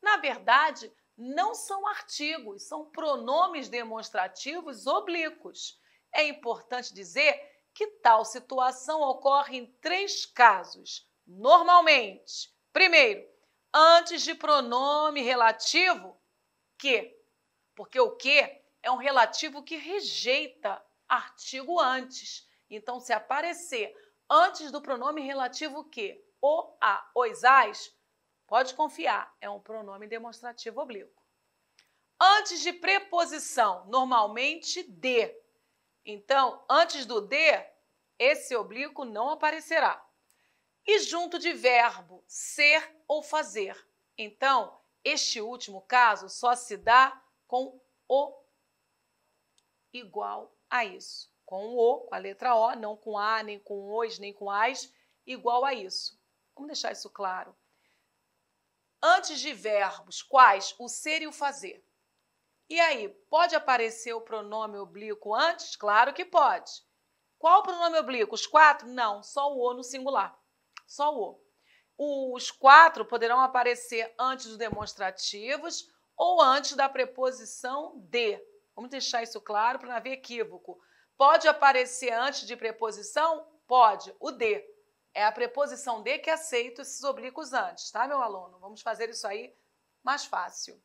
na verdade, não são artigos, são pronomes demonstrativos oblíquos. É importante dizer que tal situação ocorre em três casos, normalmente. Primeiro, antes de pronome relativo que, porque o que é um relativo que rejeita artigo antes. Então, se aparecer antes do pronome relativo que, o, a, os, as, pode confiar, é um pronome demonstrativo oblíquo. Antes de preposição, normalmente de. Então, antes do de, esse oblíquo não aparecerá e junto de verbo ser ou fazer. Então, este último caso só se dá com o igual a isso. Com o, com a letra O, não com A, nem com os, nem com as, igual a isso. Vamos deixar isso claro. Antes de verbos, quais? O ser e o fazer. E aí, pode aparecer o pronome oblíquo antes? Claro que pode. Qual o pronome oblíquo? Os quatro? Não, só o O no singular. Só o. Os quatro poderão aparecer antes dos demonstrativos ou antes da preposição de. Vamos deixar isso claro para não haver equívoco. Pode aparecer antes de preposição? Pode. O de. É a preposição de que aceito esses oblíquos antes, tá, meu aluno? Vamos fazer isso aí mais fácil.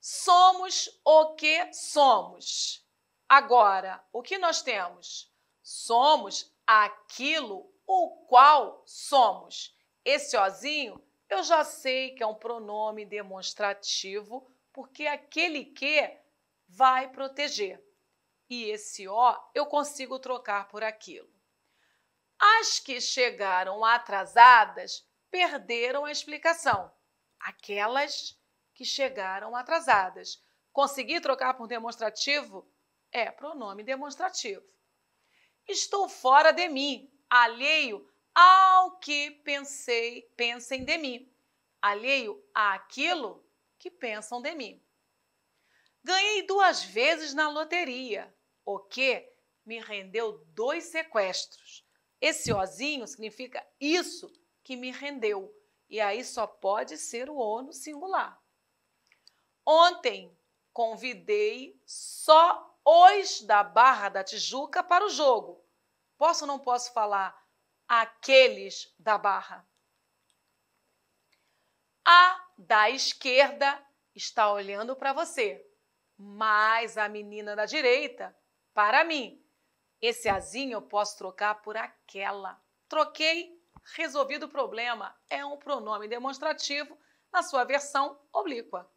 Somos o que somos. Agora, o que nós temos? Somos aquilo o qual somos. Esse ozinho eu já sei que é um pronome demonstrativo, porque aquele que vai proteger. E esse o eu consigo trocar por aquilo. As que chegaram atrasadas perderam a explicação. Aquelas que chegaram atrasadas. Consegui trocar por demonstrativo? É pronome demonstrativo estou fora de mim, alheio ao que pensei, pensem de mim, alheio àquilo que pensam de mim. Ganhei duas vezes na loteria, o que me rendeu dois sequestros. Esse ozinho significa isso que me rendeu, e aí só pode ser o O no singular. Ontem convidei só os da Barra da Tijuca para o jogo. Posso ou não posso falar aqueles da Barra? A da esquerda está olhando para você, mas a menina da direita para mim. Esse azinho eu posso trocar por aquela. Troquei, resolvido o problema. É um pronome demonstrativo na sua versão oblíqua.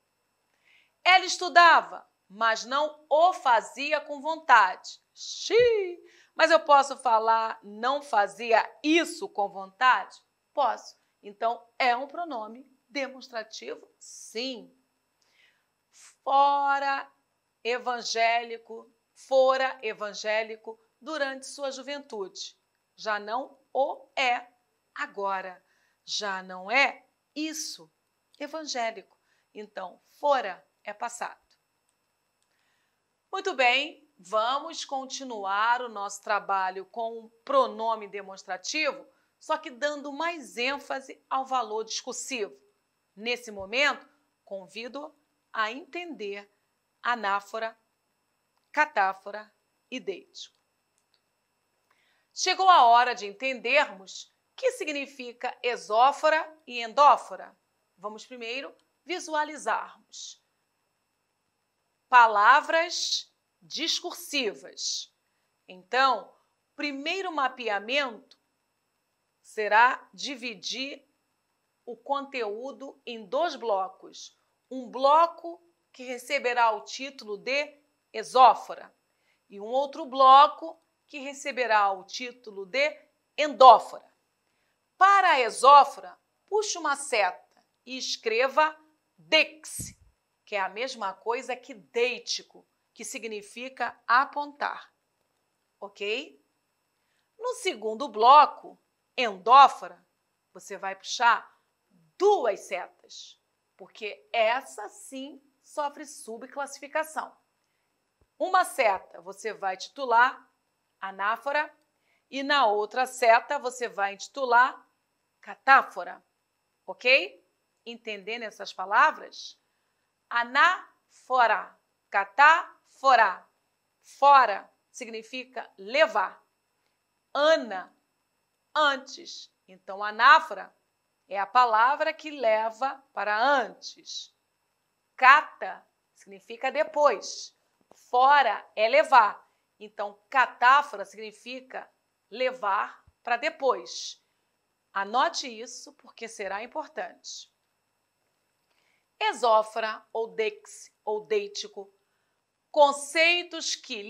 Ela estudava, mas não o fazia com vontade. Xiii! Mas eu posso falar não fazia isso com vontade? Posso. Então, é um pronome demonstrativo? Sim. Fora evangélico, fora evangélico durante sua juventude. Já não o é agora. Já não é isso evangélico. Então, fora é passado. Muito bem, vamos continuar o nosso trabalho com o pronome demonstrativo, só que dando mais ênfase ao valor discursivo. Nesse momento, convido a entender anáfora, catáfora e deítico. Chegou a hora de entendermos o que significa exófora e endófora. Vamos primeiro visualizarmos palavras discursivas. Então, o primeiro mapeamento será dividir o conteúdo em dois blocos. Um bloco que receberá o título de exófora e um outro bloco que receberá o título de endófora. Para a exófora, puxe uma seta e escreva DEX, que é a mesma coisa que deítico, que significa apontar. Ok? No segundo bloco, endófora, você vai puxar duas setas, porque essa sim sofre subclassificação. Uma seta você vai titular anáfora e na outra seta você vai intitular catáfora. Ok? Entendendo essas palavras? anáfora, catáfora. Fora significa levar. Ana, antes. Então, anáfora é a palavra que leva para antes. Cata significa depois. Fora é levar. Então, catáfora significa levar para depois. Anote isso porque será importante exófora ou dex ou deítico, conceitos que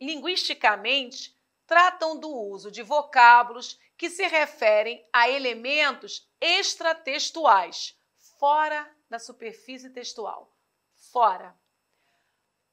linguisticamente tratam do uso de vocábulos que se referem a elementos extratextuais, fora da superfície textual, fora.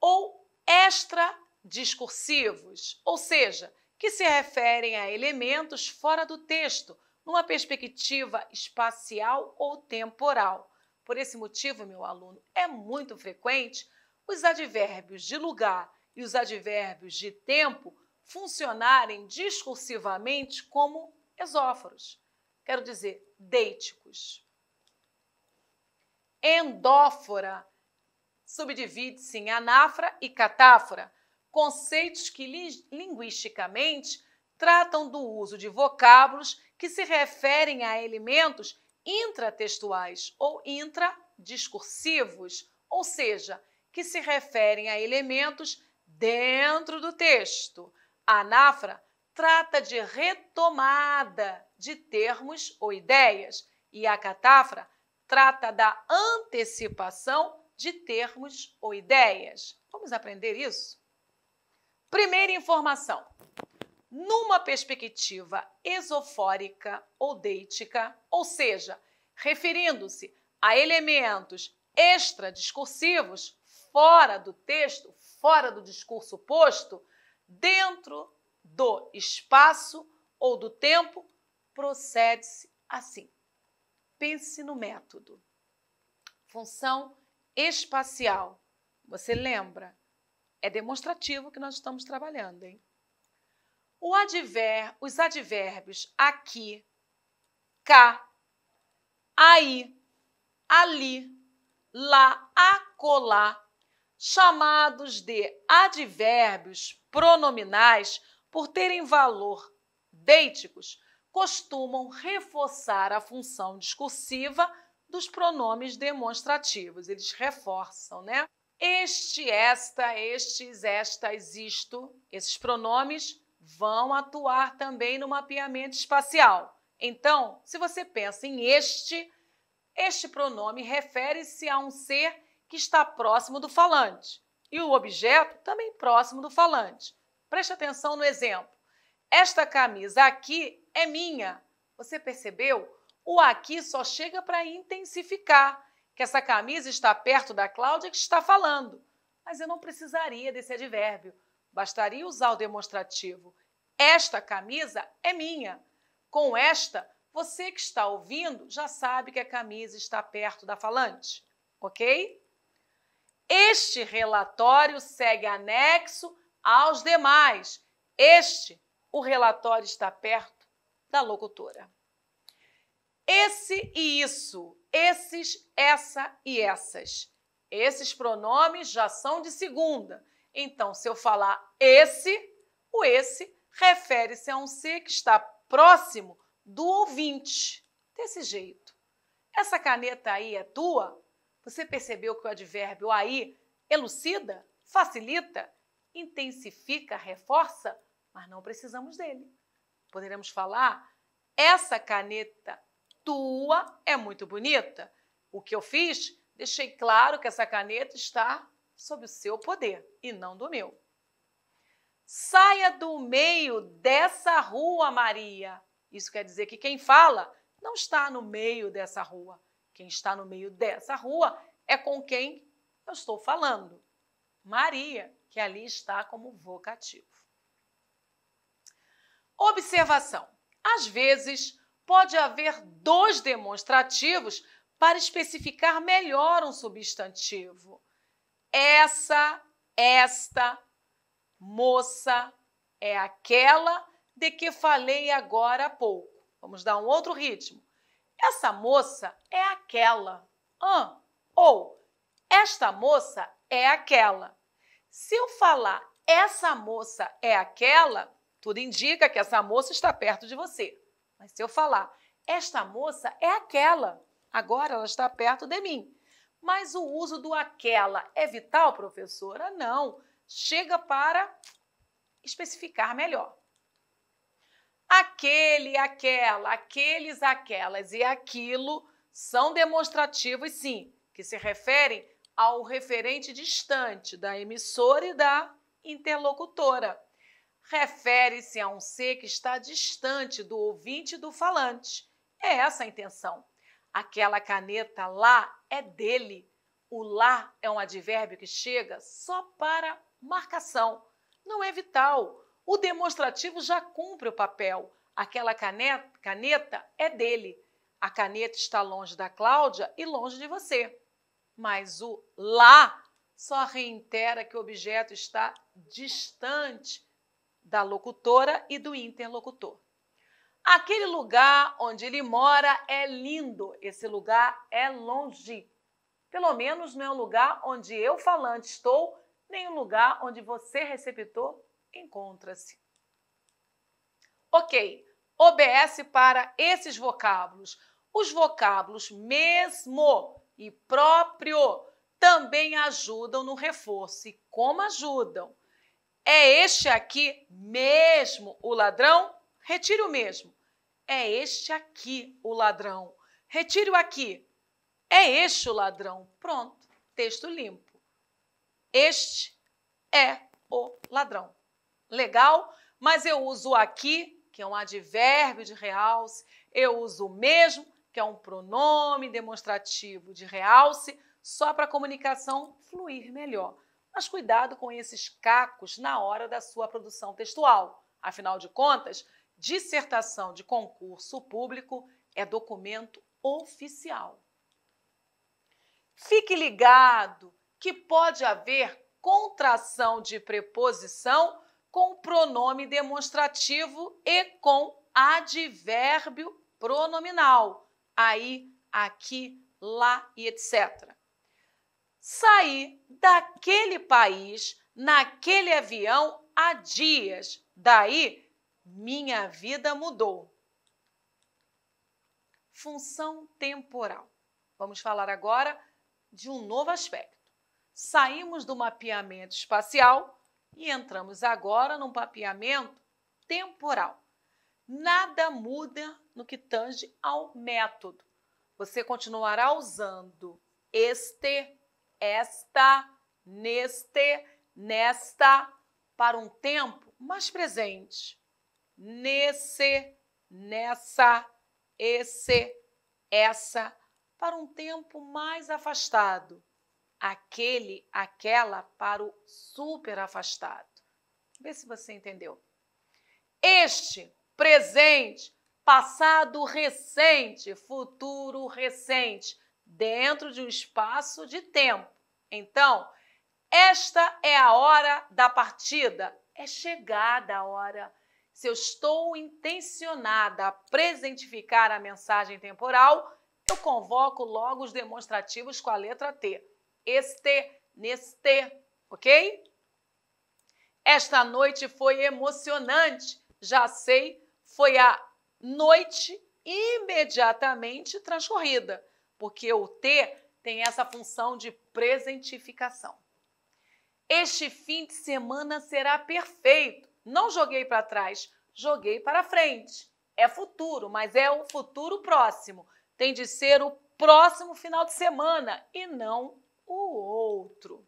Ou extradiscursivos, ou seja, que se referem a elementos fora do texto, numa perspectiva espacial ou temporal. Por esse motivo, meu aluno, é muito frequente os advérbios de lugar e os advérbios de tempo funcionarem discursivamente como exóforos, quero dizer, deíticos. Endófora subdivide-se em anáfora e catáfora, conceitos que linguisticamente tratam do uso de vocábulos que se referem a elementos intratextuais ou intradiscursivos, ou seja, que se referem a elementos dentro do texto. A anafra trata de retomada de termos ou ideias e a catafra trata da antecipação de termos ou ideias. Vamos aprender isso? Primeira informação: numa perspectiva esofórica ou deítica, ou seja, referindo-se a elementos extradiscursivos fora do texto, fora do discurso posto, dentro do espaço ou do tempo, procede-se assim. Pense no método. Função espacial. Você lembra? É demonstrativo que nós estamos trabalhando, hein? Adver, os advérbios aqui, cá, aí, ali, lá, acolá, chamados de advérbios pronominais por terem valor deíticos, costumam reforçar a função discursiva dos pronomes demonstrativos. Eles reforçam, né? Este, esta, estes, estas, isto, esses pronomes vão atuar também no mapeamento espacial. Então, se você pensa em este, este pronome refere-se a um ser que está próximo do falante e o objeto também próximo do falante. Preste atenção no exemplo. Esta camisa aqui é minha. Você percebeu? O aqui só chega para intensificar que essa camisa está perto da Cláudia que está falando. Mas eu não precisaria desse advérbio. Bastaria usar o demonstrativo. Esta camisa é minha. Com esta, você que está ouvindo já sabe que a camisa está perto da falante, ok? Este relatório segue anexo aos demais. Este, o relatório está perto da locutora. Esse e isso, esses, essa e essas. Esses pronomes já são de segunda. Então, se eu falar esse, o esse refere-se a um ser que está próximo do ouvinte. Desse jeito. Essa caneta aí é tua? Você percebeu que o advérbio aí elucida, facilita, intensifica, reforça, mas não precisamos dele. Poderemos falar: essa caneta tua é muito bonita. O que eu fiz? Deixei claro que essa caneta está sob o seu poder e não do meu. Saia do meio dessa rua, Maria. Isso quer dizer que quem fala não está no meio dessa rua. Quem está no meio dessa rua é com quem eu estou falando. Maria, que ali está como vocativo. Observação: às vezes pode haver dois demonstrativos para especificar melhor um substantivo. Essa, esta, Moça é aquela de que falei agora há pouco. Vamos dar um outro ritmo. Essa moça é aquela. Ah, ou esta moça é aquela. Se eu falar essa moça é aquela, tudo indica que essa moça está perto de você. Mas se eu falar esta moça é aquela, agora ela está perto de mim. Mas o uso do aquela é vital, professora? Não chega para especificar melhor. Aquele, aquela, aqueles, aquelas e aquilo são demonstrativos, sim, que se referem ao referente distante da emissora e da interlocutora. Refere-se a um ser que está distante do ouvinte e do falante. É essa a intenção. Aquela caneta lá é dele. O lá é um advérbio que chega só para marcação. Não é vital. O demonstrativo já cumpre o papel. Aquela caneta, caneta é dele. A caneta está longe da Cláudia e longe de você. Mas o lá só reitera que o objeto está distante da locutora e do interlocutor. Aquele lugar onde ele mora é lindo, esse lugar é longe. Pelo menos não é o lugar onde eu, falante, estou nem o lugar onde você, receptor, encontra-se. Ok, OBS para esses vocábulos. Os vocábulos mesmo e próprio também ajudam no reforço. E como ajudam? É este aqui mesmo o ladrão? Retire o mesmo. É este aqui o ladrão. Retire o aqui. É este o ladrão. Pronto, texto limpo. Este é o ladrão. Legal? Mas eu uso aqui, que é um advérbio de realce, eu uso mesmo, que é um pronome demonstrativo de realce, só para a comunicação fluir melhor. Mas cuidado com esses cacos na hora da sua produção textual. Afinal de contas, dissertação de concurso público é documento oficial. Fique ligado que pode haver contração de preposição com pronome demonstrativo e com advérbio pronominal. Aí, aqui, lá e etc. Saí daquele país, naquele avião, há dias. Daí, minha vida mudou. Função temporal. Vamos falar agora de um novo aspecto saímos do mapeamento espacial e entramos agora num mapeamento temporal. Nada muda no que tange ao método. Você continuará usando este, esta, neste, nesta para um tempo mais presente. Nesse, nessa, esse, essa para um tempo mais afastado aquele, aquela para o super afastado. Vê se você entendeu. Este, presente, passado recente, futuro recente, dentro de um espaço de tempo. Então, esta é a hora da partida, é chegada a hora. Se eu estou intencionada a presentificar a mensagem temporal, eu convoco logo os demonstrativos com a letra T este, neste, ok? Esta noite foi emocionante, já sei, foi a noite imediatamente transcorrida, porque o T tem essa função de presentificação. Este fim de semana será perfeito. Não joguei para trás, joguei para frente. É futuro, mas é o futuro próximo. Tem de ser o próximo final de semana e não o outro.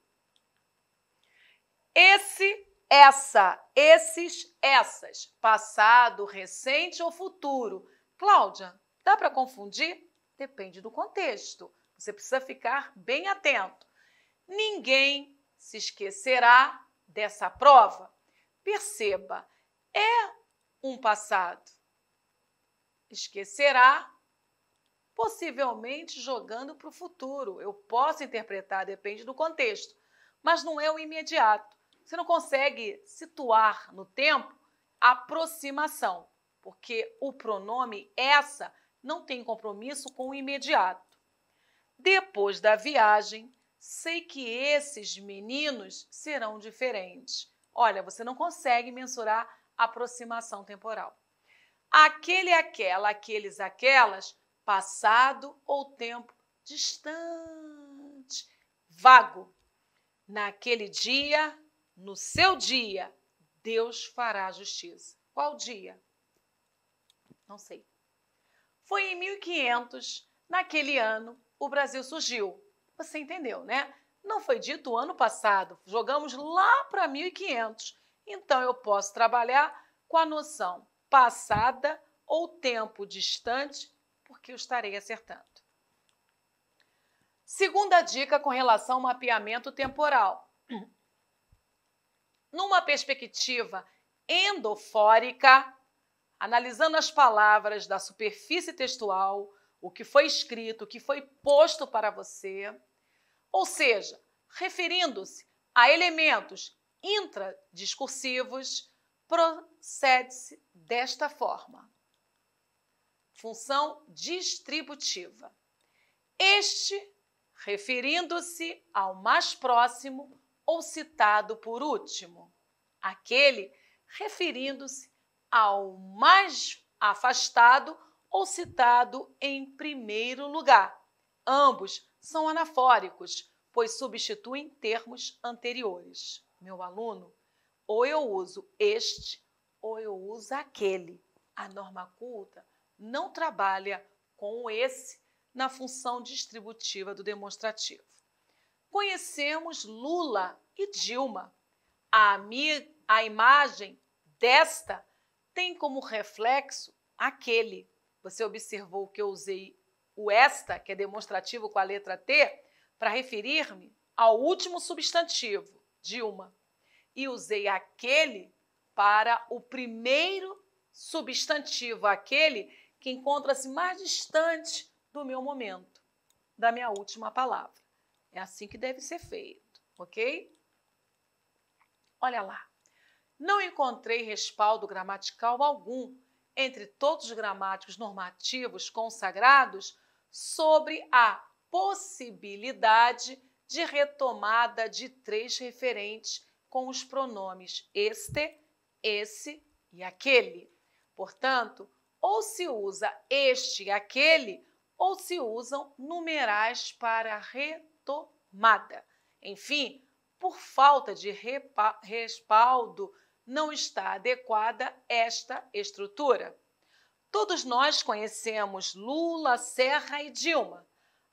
Esse, essa, esses, essas, passado, recente ou futuro. Cláudia, dá para confundir? Depende do contexto. Você precisa ficar bem atento. Ninguém se esquecerá dessa prova. Perceba, é um passado. Esquecerá possivelmente jogando para o futuro. Eu posso interpretar, depende do contexto, mas não é o imediato. Você não consegue situar no tempo a aproximação, porque o pronome essa não tem compromisso com o imediato. Depois da viagem, sei que esses meninos serão diferentes. Olha, você não consegue mensurar a aproximação temporal. Aquele, aquela, aqueles, aquelas passado ou tempo distante, vago. Naquele dia, no seu dia, Deus fará justiça. Qual dia? Não sei. Foi em 1500, naquele ano, o Brasil surgiu. Você entendeu, né? Não foi dito o ano passado, jogamos lá para 1500. Então eu posso trabalhar com a noção passada ou tempo distante porque eu estarei acertando. Segunda dica com relação ao mapeamento temporal. Numa perspectiva endofórica, analisando as palavras da superfície textual, o que foi escrito, o que foi posto para você, ou seja, referindo-se a elementos intradiscursivos, procede-se desta forma função distributiva. Este referindo-se ao mais próximo ou citado por último. Aquele referindo-se ao mais afastado ou citado em primeiro lugar. Ambos são anafóricos, pois substituem termos anteriores. Meu aluno, ou eu uso este ou eu uso aquele. A norma culta não trabalha com o esse na função distributiva do demonstrativo. Conhecemos Lula e Dilma. A, a imagem desta tem como reflexo aquele. Você observou que eu usei o esta, que é demonstrativo com a letra T, para referir-me ao último substantivo, Dilma, e usei aquele para o primeiro substantivo, aquele que encontra-se mais distante do meu momento, da minha última palavra. É assim que deve ser feito, ok? Olha lá. Não encontrei respaldo gramatical algum entre todos os gramáticos normativos consagrados sobre a possibilidade de retomada de três referentes com os pronomes este, esse e aquele. Portanto, ou se usa este, aquele, ou se usam numerais para retomada. Enfim, por falta de respaldo, não está adequada esta estrutura. Todos nós conhecemos Lula, Serra e Dilma.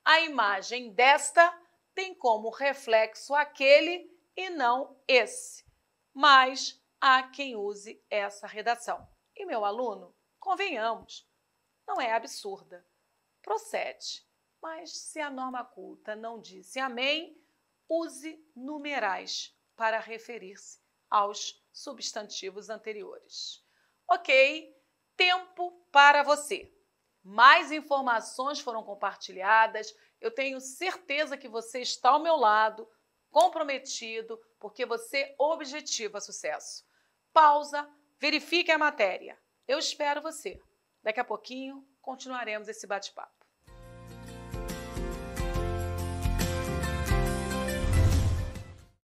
A imagem desta tem como reflexo aquele e não esse. Mas há quem use essa redação. E meu aluno convenhamos, não é absurda. Procede. Mas se a norma culta não disse amém, use numerais para referir-se aos substantivos anteriores. Ok? Tempo para você. Mais informações foram compartilhadas. Eu tenho certeza que você está ao meu lado, comprometido, porque você objetiva sucesso. Pausa, verifique a matéria eu espero você. Daqui a pouquinho continuaremos esse bate-papo.